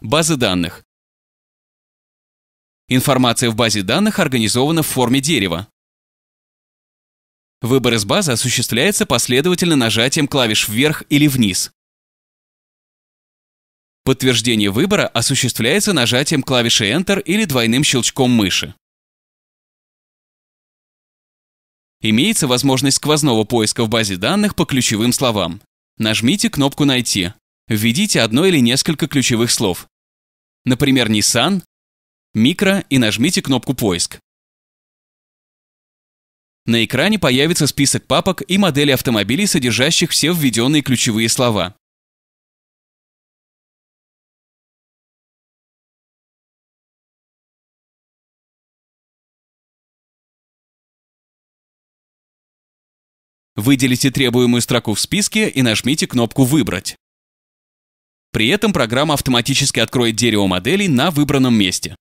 Базы данных. Информация в базе данных организована в форме дерева. Выбор из базы осуществляется последовательно нажатием клавиш вверх или вниз. Подтверждение выбора осуществляется нажатием клавиши Enter или двойным щелчком мыши. Имеется возможность сквозного поиска в базе данных по ключевым словам. Нажмите кнопку «Найти» введите одно или несколько ключевых слов. Например, Nissan, микро и нажмите кнопку «Поиск». На экране появится список папок и модели автомобилей, содержащих все введенные ключевые слова. Выделите требуемую строку в списке и нажмите кнопку «Выбрать». При этом программа автоматически откроет дерево моделей на выбранном месте.